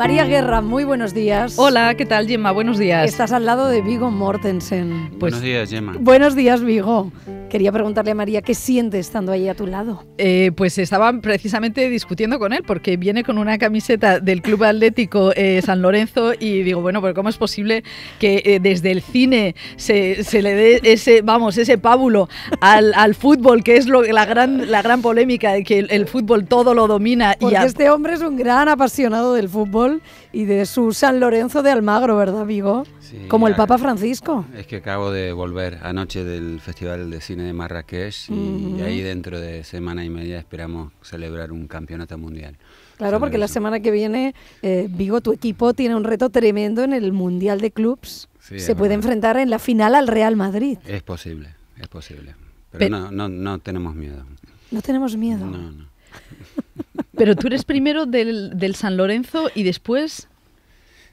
María Guerra, muy buenos días. Hola, ¿qué tal, Gemma? Buenos días. Estás al lado de Vigo Mortensen. buenos pues días, Gemma. Buenos días, Vigo. Quería preguntarle a María, ¿qué siente estando ahí a tu lado? Eh, pues estaba precisamente discutiendo con él, porque viene con una camiseta del Club Atlético eh, San Lorenzo y digo, bueno, ¿cómo es posible que eh, desde el cine se, le dé ese, vamos, ese pábulo al, fútbol, que es lo, la, gran, la gran polémica, de que el, fútbol todo lo domina? y este hombre es un gran apasionado del fútbol y de su San Lorenzo de Almagro, ¿verdad, Vigo? Como el Papa Francisco. Es que acabo de volver anoche del Festival de Cine de Marrakech y, mm. ahí dentro de semana y media esperamos celebrar un campeonato mundial. Claro, porque la semana que viene, eh, Vigo, tu equipo tiene un reto tremendo en el Mundial de Clubs. Se puede enfrentar en la final al Real Madrid. Es posible, es posible. Pero, no, no, no tenemos miedo. No tenemos miedo. No, no. Pero tú eres primero del, del San Lorenzo y después...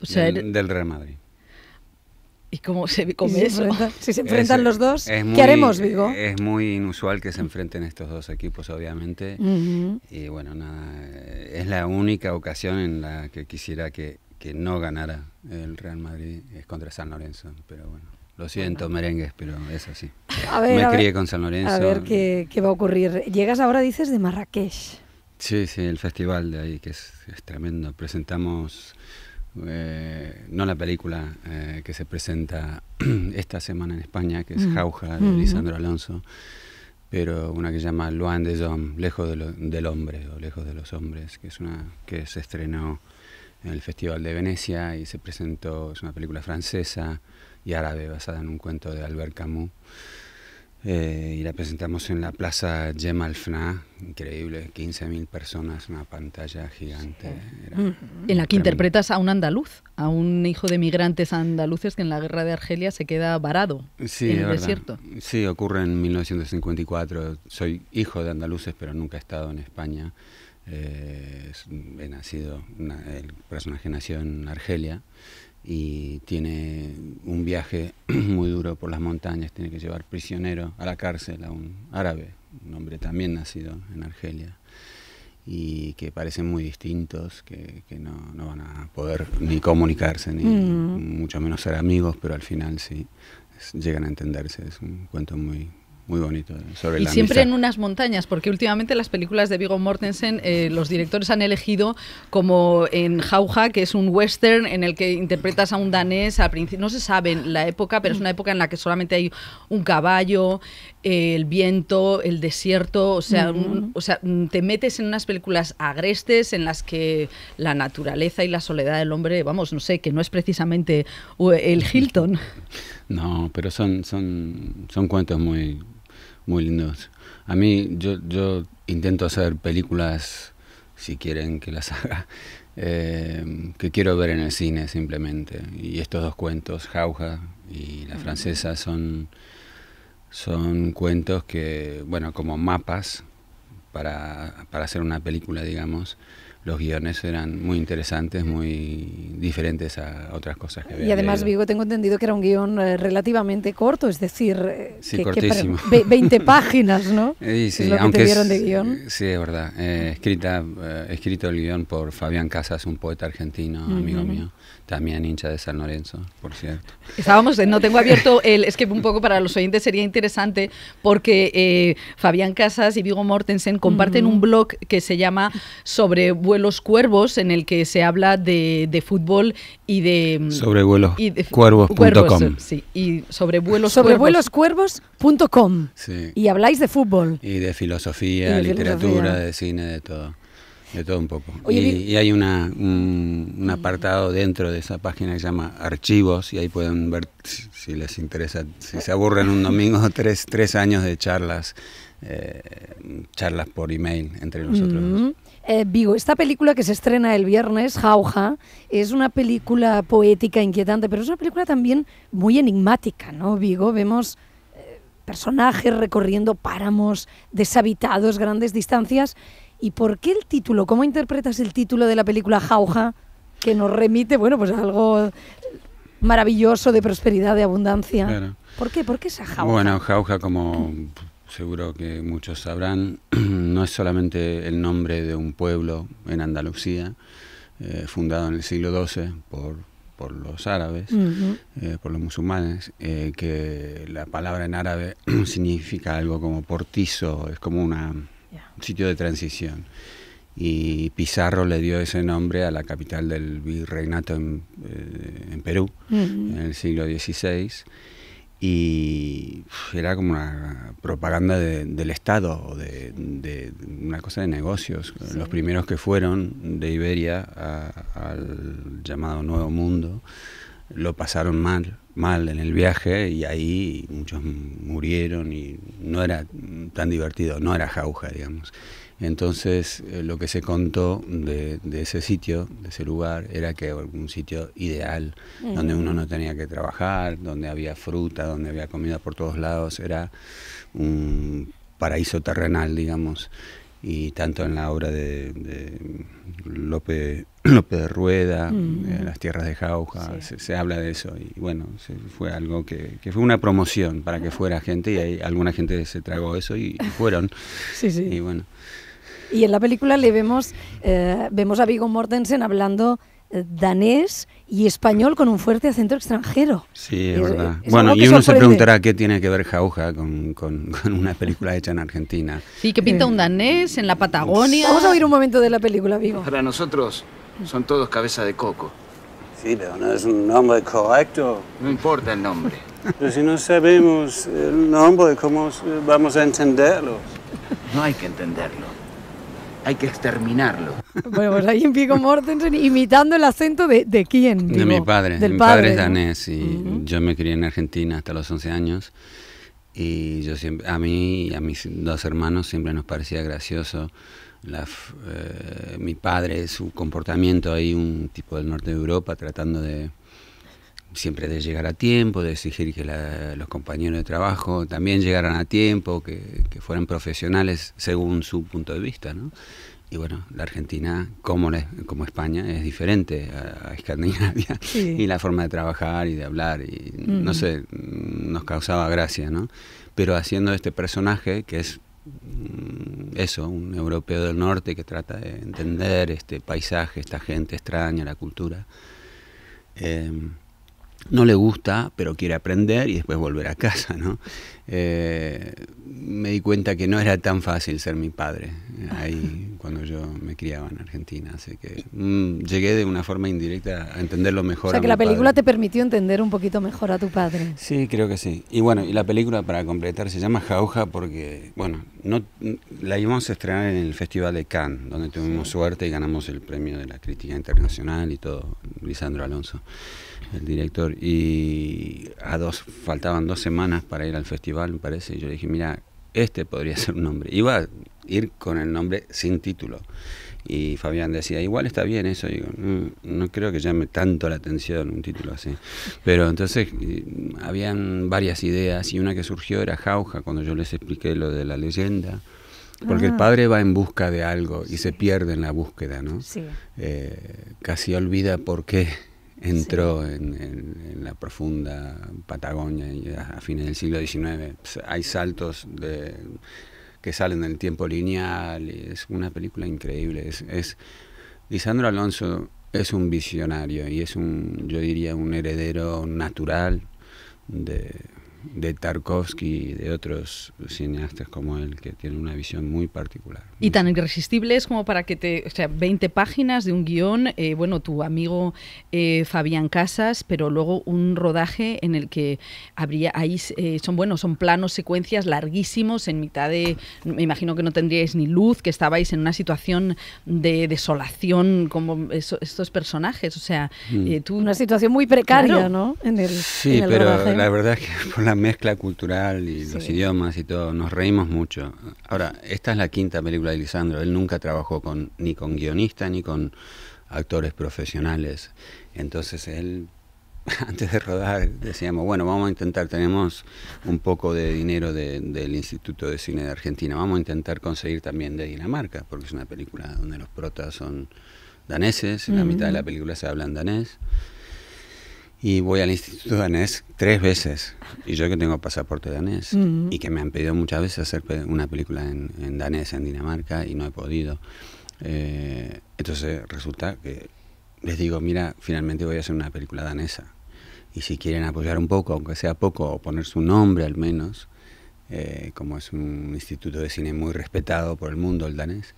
sea, del, Real Madrid. ¿Y cómo se si si se enfrentan los dos, ¿qué haremos, Vigo? Es muy inusual que se enfrenten estos dos equipos, obviamente. Y bueno, nada, eh, es la única ocasión en la que quisiera que, no ganara el Real Madrid, es contra San Lorenzo, pero bueno. Lo siento, merengues, pero es así. Me con San Lorenzo. A ver qué, qué va a ocurrir. Llegas ahora, dices, de Marrakech. Sí, sí, el festival de ahí, que es, tremendo. Presentamos, eh, no la película eh, que se presenta esta semana en España, que es Jauja, de Lisandro Alonso, pero una que se llama Loin de Jom, Lejos del Hombre o Lejos de los Hombres, que es una que se estrenó en el Festival de Venecia y se presentó, es una película francesa y árabe basada en un cuento de Albert Camus. Eh, y la presentamos en la Plaza Gemalfná, increíble, 15.000 personas, una pantalla gigante. en la que interpretas a un andaluz, a un hijo de migrantes andaluces que en la guerra de Argelia se queda varado en el desierto. Sí, ocurre en 1954. Soy hijo de andaluces, pero nunca he estado en España. Eh, he nacido, el personaje nació en Argelia y tiene un viaje muy duro por las montañas, tiene que llevar prisionero a la cárcel a un árabe, un hombre también nacido en Argelia, y que parecen muy distintos, que, no, van a poder ni comunicarse, ni mm. mucho menos ser amigos, pero al final sí llegan a entenderse, es un cuento muy, muy bonito. ¿eh? y siempre en unas montañas, porque últimamente las películas de Vigo Mortensen, eh, los directores han elegido como en Jauja, que es un western en el que interpretas a un danés, a no se sabe la época, pero es una época en la que solamente hay un caballo, eh, el viento, el desierto, o sea, o sea, mm, te metes en unas películas agrestes en las que la naturaleza y la soledad del hombre, vamos, no sé, que no es precisamente el Hilton. No, pero son, son, son cuentos muy muy lindos. A mí, yo, yo intento hacer películas, si quieren que las haga, em, que quiero ver en el cine simplemente. Y estos dos cuentos, Jauja y La Francesa, son, son cuentos que, bueno, como mapas para, para hacer una película, digamos los guiones eran muy interesantes, muy diferentes a otras cosas que había. Y además, Vigo, tengo entendido que era un guión eh, relativamente corto, es decir, 20 eh, páginas, ¿no? Eh, sí, sí, lo aunque que de guión. Sí, es verdad. escrita, escrito el guión por Fabián Casas, un poeta argentino, amigo mío, también hincha de San Lorenzo, por cierto. Estábamos, no tengo abierto el, es que un poco para los oyentes sería interesante porque Fabián Casas y Vigo Mortensen comparten un blog que se llama sobre los Cuervos, en el que se habla de, de fútbol y de... Mm, sobre vuelos y eh, y sobre vuelos sobre Y habláis de fútbol. Y de filosofía, literatura, de cine, de todo. De todo un poco. y, hay una, un, apartado dentro de esa página que se llama Archivos y ahí pueden ver si les interesa, si se aburren un domingo, tres, tres años de charlas eh, charlas por email entre nosotros. Eh, Vigo, esta película que se estrena el viernes, Jauja, es una película poética, inquietante, pero es una película también muy enigmática, ¿no, Vigo? Vemos eh, personajes recorriendo páramos deshabitados, grandes distancias. ¿Y por qué el título? ¿Cómo interpretas el título de la película Jauja? Que nos remite, bueno, pues a algo maravilloso de prosperidad, de abundancia. ¿Por qué? ¿Por qué esa jauja? Bueno, jauja como seguro que muchos sabrán, no es solamente el nombre de un pueblo en Andalucía, eh, fundado en el siglo XII por, por los árabes, eh, por los musulmanes, eh, que la palabra en árabe significa algo como portizo, es como un sitio de transición. Y Pizarro le dio ese nombre a la capital del virreinato en, en Perú, en el siglo XVI y era como una propaganda del Estado, o de, una cosa de negocios. Los primeros que fueron de Iberia al llamado Nuevo Mundo lo pasaron mal mal en el viaje y ahí muchos murieron y no era tan divertido, no era jauja, digamos. Entonces eh, lo que se contó de, ese sitio, de ese lugar, era que era un sitio ideal, mm. donde uno no tenía que trabajar, donde había fruta, donde había comida por todos lados, era un paraíso terrenal, digamos y tanto en la obra de, de López, López de Rueda, mm. eh, las tierras de Jauja, se, habla de eso. Y bueno, se, fue algo que, fue una promoción para que fuera gente y hay, alguna gente se tragó eso y, fueron. sí, sí. Y bueno. Y en la película le vemos, eh, vemos a Vigo Mortensen hablando eh, danés y español con un fuerte acento extranjero. Sí, es, verdad. bueno, y uno se preguntará qué tiene que ver Jauja con, con, con, una película hecha en Argentina. Sí, que pinta eh, un danés en la Patagonia. Vamos a oír un momento de la película, vivo. Para nosotros son todos cabeza de coco. Sí, pero no es un nombre correcto. No importa el nombre. Pero si no sabemos el nombre, ¿cómo vamos a entenderlo? No hay que entenderlo hay que exterminarlo. Bueno, pues ahí en Pico Mortensen imitando el acento de, quién. de mi padre. Del mi padre, es danés y yo me crié en Argentina hasta los 11 años. Y yo siempre, a mí y a mis dos hermanos siempre nos parecía gracioso. Eh, mi padre, su comportamiento ahí, un tipo del norte de Europa tratando de siempre de llegar a tiempo, de exigir que los compañeros de trabajo también llegaran a tiempo, que, fueran profesionales según su punto de vista, ¿no? Y bueno, la Argentina, como, como España, es diferente a, Escandinavia y la forma de trabajar y de hablar, y no sé, nos causaba gracia, ¿no? Pero haciendo este personaje, que es mm, eso, un europeo del norte que trata de entender este paisaje, esta gente extraña, la cultura. Em, no le gusta, pero quiere aprender y después volver a casa, ¿no? Eh, me di cuenta que no era tan fácil ser mi padre eh, ahí cuando yo me criaba en Argentina, así que mm, llegué de una forma indirecta a entenderlo mejor. O sea, que la película te permitió entender un poquito mejor a tu padre. Sí, creo que sí. Y bueno, y la película para completar se llama Jauja porque, bueno, no la íbamos a estrenar en el Festival de Cannes, donde tuvimos suerte y ganamos el premio de la crítica internacional y todo, Lisandro Alonso el director, y a dos, faltaban dos semanas para ir al festival, me parece, y yo dije, mira, este podría ser un nombre. Iba a ir con el nombre sin título. Y Fabián decía, igual está bien eso. digo, mm, no, creo que llame tanto la atención un título así. Pero entonces habían varias ideas y una que surgió era Jauja, cuando yo les expliqué lo de la leyenda. Porque el ah. padre va en busca de algo y se pierde en la búsqueda, ¿no? Eh, casi olvida por qué entró en, la profunda Patagonia a, fines del siglo XIX. Pues, hay saltos que salen del tiempo lineal es una película increíble. es, Lisandro Alonso es un visionario y es un, yo diría, un heredero natural de de Tarkovsky y de otros cineastas como él, que tienen una visión muy particular. Y tan irresistibles como para que te... O sea, 20 páginas de un guión, eh, bueno, tu amigo eh, Fabián Casas, pero luego un rodaje en el que habría... Ahí eh, son, bueno, son planos, secuencias larguísimos en mitad de... Me imagino que no tendríais ni luz, que estabais en una situación de desolación como estos personajes. O sea, mm. tú... Una situación muy precaria, ¿no? sí, pero la verdad es que por la mezcla cultural y los idiomas y todo, nos reímos mucho. Ahora, esta es la quinta película de Lisandro. Él nunca trabajó con, ni con guionista ni con actores profesionales. Entonces él, antes de rodar, decíamos, bueno, vamos a intentar, tenemos un poco de dinero del Instituto de Cine de Argentina, vamos a intentar conseguir también de Dinamarca, porque es una película donde los protas son daneses, la mitad de la película se habla en danés y voy al Instituto Danés tres veces. Y yo que tengo pasaporte danés y que me han pedido muchas veces hacer una película en, danés en Dinamarca y no he podido. Eh, entonces resulta que les digo, mira, finalmente voy a hacer una película danesa. Y si quieren apoyar un poco, aunque sea poco, o poner su nombre al menos, eh, como es un instituto de cine muy respetado por el mundo, el danés,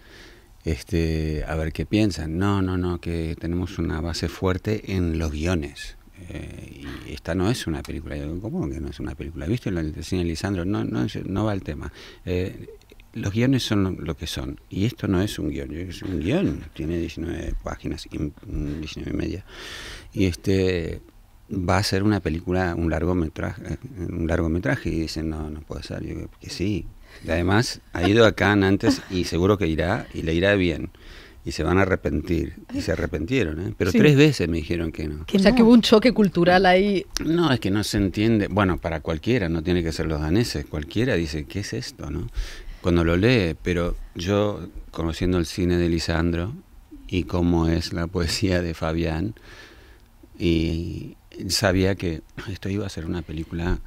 este, a ver qué piensan. No, no, no, que tenemos una base fuerte en los guiones eh, y esta no es una película, yo ¿cómo que no es una película? ¿Viste lo que decía Lisandro? No, no, va el tema. Eh, los guiones son lo que son, y esto no es un guión, es un guión, tiene 19 páginas, 19 y media, y este va a ser una película, un largometraje, eh, un largometraje, y dicen, no, no puede ser, yo que sí. Y además, ha ido a Cannes antes y seguro que irá, y le irá bien y se van a arrepentir. Y se arrepintieron, ¿eh? pero tres veces me dijeron que no. o sea, que hubo un choque cultural ahí. No, es que no se entiende. Bueno, para cualquiera, no tiene que ser los daneses. Cualquiera dice, ¿qué es esto? no Cuando lo lee, pero yo, conociendo el cine de Lisandro y cómo es la poesía de Fabián, y sabía que esto iba a ser una película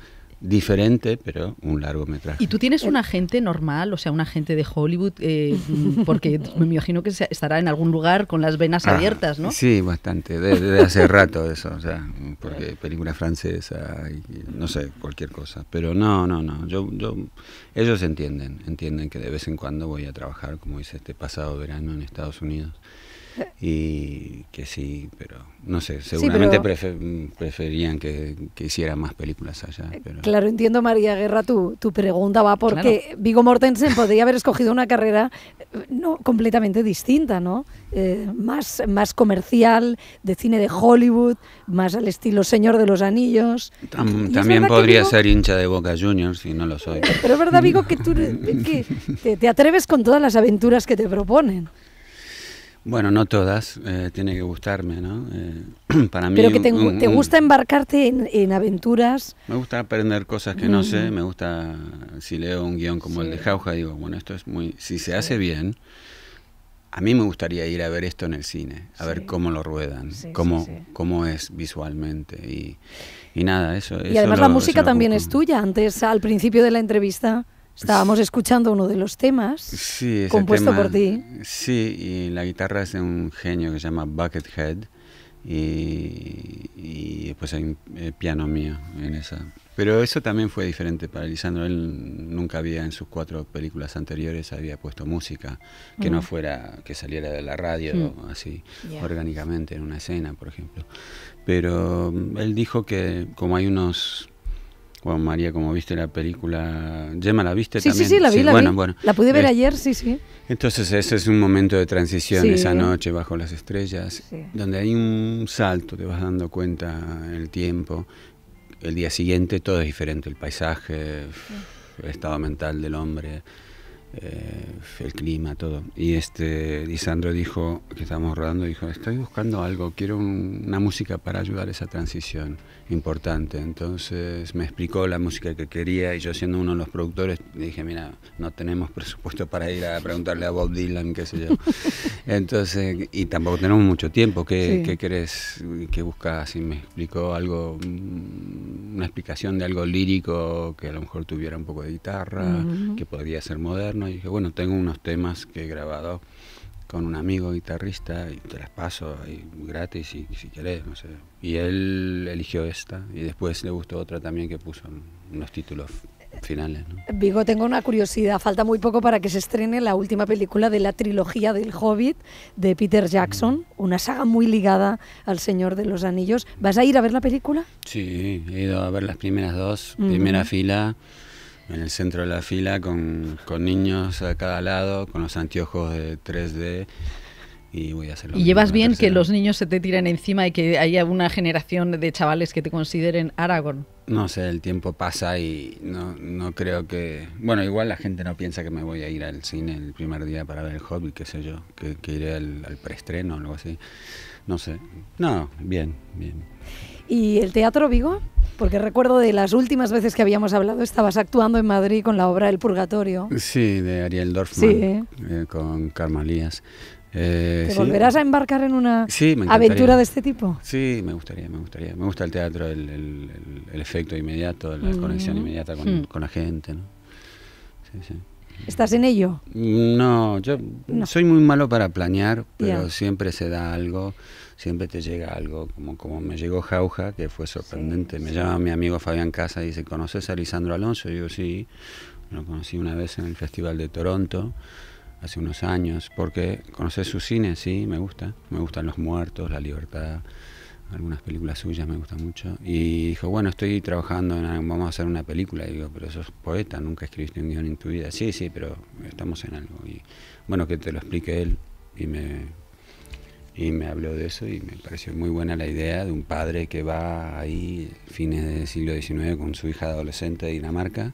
diferente, pero un largometraje. ¿Y tú tienes un agente normal, o sea, un agente de Hollywood? Eh, porque me imagino que estará en algún lugar con las venas ah, abiertas, ¿no? Sí, bastante, desde hace rato eso, o sea, porque película francesa, no sé, cualquier cosa. Pero no, no, no, yo, yo, ellos entienden, entienden que de vez en cuando voy a trabajar, como hice este pasado verano en Estados Unidos y que sí, pero no sé, seguramente preferirían preferían que, hiciera más películas allá. Eh, claro, entiendo María Guerra, tu, tu pregunta va porque Vigo Mortensen podría haber escogido una carrera eh, no, completamente distinta, ¿no? Eh, más, más comercial, de cine de Hollywood, más al estilo Señor de los Anillos. también podría ser hincha de Boca Juniors, si no lo soy. Pero es verdad, Vigo, que tú que te atreves con todas las aventuras que te proponen. Bueno, no todas, eh, tiene que gustarme, ¿no? Eh, para mí, Pero que te, gusta embarcarte en, aventuras. Me gusta aprender cosas que no sé, mm. me gusta, si leo un guión como el de Jauja, digo, bueno, esto es muy, si se hace bien, a mí me gustaría ir a ver esto en el cine, a ver cómo lo ruedan, cómo, es visualmente y, y nada, eso. Y además la música también es tuya. Antes, al principio de la entrevista, pues Estábamos escuchando uno de los temas compuesto por ti. Sí, y la guitarra es de un genio que se llama Buckethead y, y pues hay un eh, piano mío en esa. Pero eso también fue diferente para Lisandro. Él nunca había en sus cuatro películas anteriores había puesto música que no fuera que saliera de la radio hmm. así orgánicamente en una escena, por ejemplo. Pero mm, él dijo que como hay unos Juan María, como viste la película, Gemma, ¿la viste Sí, sí, la vi, la bueno, la pude ver eh, ayer, sí, sí. Entonces ese es un momento de transición, esa noche bajo las estrellas, donde hay un salto, te vas dando cuenta el tiempo. El día siguiente todo es diferente, el paisaje, el estado mental del hombre, eh, el clima, todo. Y este, Lisandro dijo, que estábamos rodando, dijo, estoy buscando algo, quiero una música para ayudar a esa transición importante. Entonces me explicó la música que quería y yo siendo uno de los productores dije, mira, no tenemos presupuesto para ir a preguntarle a Bob Dylan, qué sé yo. Entonces, y tampoco tenemos mucho tiempo, ¿qué, ¿qué querés, que buscas? Y me explicó algo, mm, una explicación de algo lírico que a lo mejor tuviera un poco de guitarra, que podría ser moderno. Y dije, bueno, tengo unos temas que he grabado con un amigo guitarrista y te las paso gratis y, si querés, no sé. Y él eligió esta y después le gustó otra también que puso unos títulos finales. ¿no? Vigo, tengo una curiosidad. Falta muy poco para que se estrene la última película de la trilogía del Hobbit de Peter Jackson, una saga muy ligada al Señor de los Anillos. ¿Vas a ir a ver la película? Sí, he ido a ver las primeras dos, primera fila en el centro de la fila con, con niños a cada lado, con los anteojos de 3D y voy a hacerlo. ¿Y llevas bien que los niños se te tiren encima y que haya una generación de chavales que te consideren Aragorn? No sé, el tiempo pasa y no, no creo que... Bueno, igual la gente no piensa que me voy a ir al cine el primer día para ver el Hobbit, qué sé yo, que, iré al, al preestreno o algo así. No sé. No, bien, bien y el Teatro Vigo, porque recuerdo de las últimas veces que habíamos hablado, estabas actuando en Madrid con la obra El Purgatorio. Sí, de Ariel Dorfman, eh, con Carmalías. Eh, ¿Te volverás a embarcar en una aventura de este tipo? Sí, me gustaría, me gustaría. Me gusta el teatro, el, efecto inmediato, la mm. conexión inmediata con, hmm. la gente. ¿Estás en ello? No, yo soy muy malo para planear, pero siempre se da algo siempre te llega algo, como, como me llegó Jauja, que fue sorprendente. me llama mi amigo Fabián Casa y dice, ¿conoces a Lisandro Alonso? Y yo sí, lo conocí una vez en el Festival de Toronto, hace unos años, porque conoces su cine, sí, me gusta. Me gustan Los Muertos, La Libertad, algunas películas suyas me gustan mucho. Y dijo, bueno, estoy trabajando, en, vamos a hacer una película. Y digo, pero sos poeta, nunca escribiste un guión en tu vida. Sí, sí, pero estamos en algo. Y bueno, que te lo explique él y me y me habló de eso y me pareció muy buena la idea de un padre que va ahí fines del siglo XIX con su hija adolescente de Dinamarca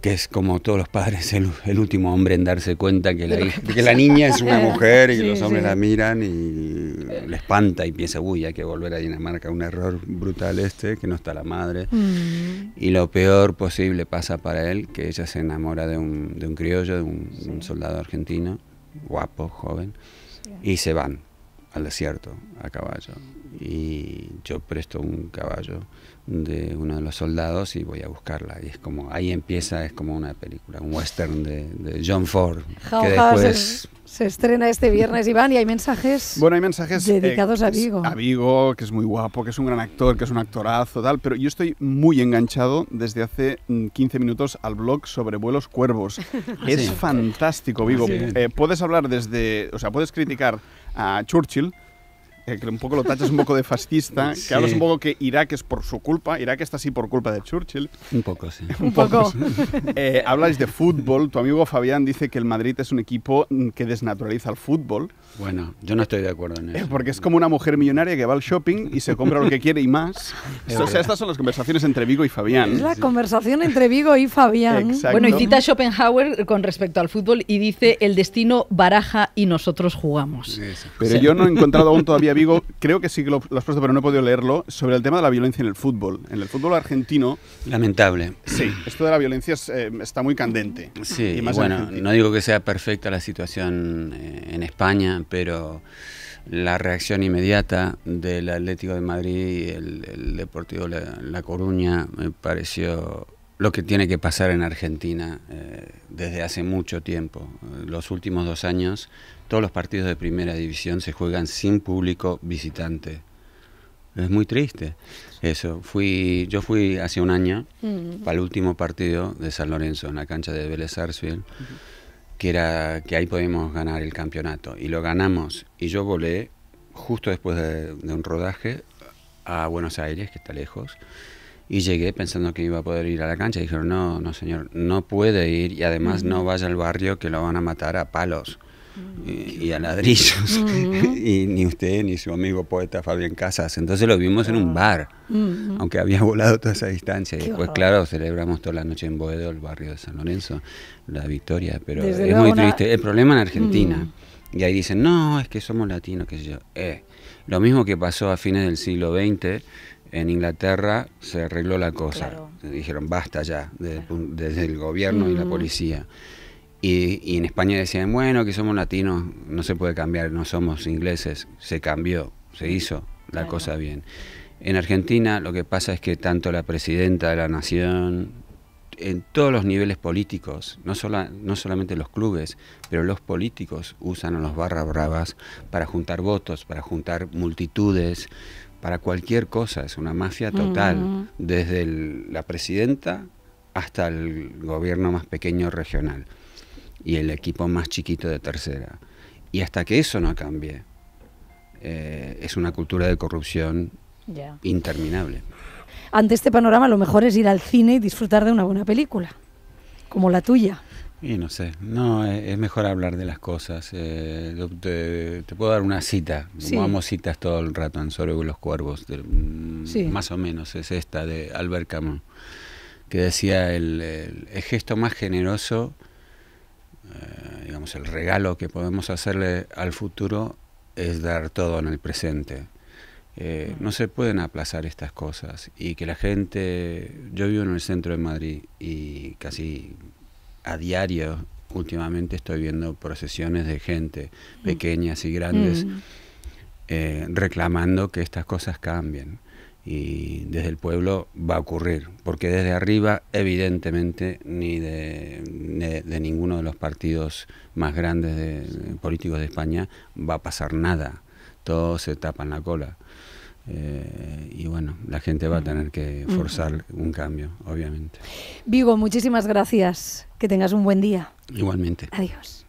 que es como todos los padres el, último hombre en darse cuenta que la, niña es una mujer y los hombres la miran y le espanta y piensa, uy, hay que volver a Dinamarca, un error brutal este, que no está la madre. Mm. Y lo peor posible pasa para él, que ella se enamora de un, criollo, de un soldado argentino, guapo, joven y se van al desierto a caballo. Y yo presto un caballo de uno de los soldados y voy a buscarla. Y es como, ahí empieza, es como una película, un western de, John Ford, que después se estrena este viernes, Iván, y hay mensajes. Bueno, hay mensajes eh, dedicados a Vigo. A Vigo, que es muy guapo, que es un gran actor, que es un actorazo, tal. Pero yo estoy muy enganchado desde hace 15 mm, minutos al blog sobre vuelos cuervos. Ah, es fantástico, Vigo. Eh, puedes hablar desde, o sea, puedes criticar a Churchill que, un poco lo tachas un poco de fascista, que hablas un poco que Irak es por su culpa, Irak está así por culpa de Churchill. Un poco, sí. un poco. Eh, habláis de fútbol, tu amigo Fabián dice que el Madrid es un equipo que desnaturaliza el fútbol. Bueno, yo no estoy de acuerdo en eso. Eh, porque es como una mujer millonaria que va al shopping y se compra lo que quiere y más. o sea, estas son las conversaciones entre Vigo y Fabián. Es la conversación entre Vigo y Fabián. Bueno, y cita Schopenhauer con respecto al fútbol y dice, el destino baraja y nosotros jugamos. Pero yo no he encontrado aún todavía creo que sí que lo, puesto, pero no he podido leerlo, sobre el tema de la violencia en el fútbol. En el fútbol argentino... Lamentable. Sí, esto de la violencia eh, está muy candente. Sí, y bueno, no digo que sea perfecta la situación eh, en España, pero la reacción inmediata del Atlético de Madrid y el, Deportivo la, Coruña me pareció lo que tiene que pasar en Argentina eh, desde hace mucho tiempo. Los últimos dos años todos los partidos de primera división se juegan sin público visitante. Es muy triste eso. Fui, yo fui hace un año mm. para el último partido de San Lorenzo en la cancha de Vélez Sarsfield, que era que ahí podíamos ganar el campeonato. Y lo ganamos. Y yo volé justo después de, un rodaje a Buenos Aires, que está lejos. Y llegué pensando que iba a poder ir a la cancha. Y dijeron, no, no señor, no puede ir y además no mm. vaya al barrio que lo van a matar a palos y, a ladrillos, y ni usted ni su amigo poeta Fabián Casas. Entonces lo vimos en un ah. bar, aunque había volado toda esa distancia. Y después, claro, celebramos toda la noche en Boedo, el barrio de San Lorenzo, la victoria, pero es muy triste. El problema en Argentina, y ahí dicen, no, es que somos latinos, qué yo. Eh, lo mismo que pasó a fines del siglo XX, en Inglaterra se arregló la cosa. Dijeron, basta ya, desde el gobierno y la policía. Y, en España decían, bueno, que somos latinos, no se puede cambiar, no somos ingleses. Se cambió, se hizo la cosa bien. En Argentina lo que pasa es que tanto la presidenta de la nación, en todos los niveles políticos, no, solamente los clubes, pero los políticos usan a los barra bravas para juntar votos, para juntar multitudes, para cualquier cosa. Es una mafia total, desde la presidenta hasta el gobierno más pequeño regional y el equipo más chiquito de tercera. Y hasta que eso no cambie, eh, es una cultura de corrupción interminable. Ante este panorama, lo mejor es ir al cine y disfrutar de una buena película, como la tuya. Y no sé, no, e, es, mejor hablar de las cosas. Eh, te, puedo dar una cita, ...como citas todo el rato en Sobre los Cuervos, mm, más o menos es esta de Albert Camus, que decía, el gesto más generoso eh, digamos, el regalo que podemos hacerle al futuro es dar todo en el presente. Eh, no se pueden aplazar estas cosas y que la gente, yo vivo en el centro de Madrid y casi a diario últimamente estoy viendo procesiones de gente, mm. pequeñas y grandes, mm. eh, reclamando que estas cosas cambien y desde el pueblo va a ocurrir, porque desde arriba evidentemente ni de, ninguno de los partidos más grandes políticos de España va a pasar nada, todos se tapan la cola. Eh, y bueno, la gente va a tener que forzar un cambio, obviamente. Vivo, muchísimas gracias. Que tengas un buen día. Igualmente. Adiós.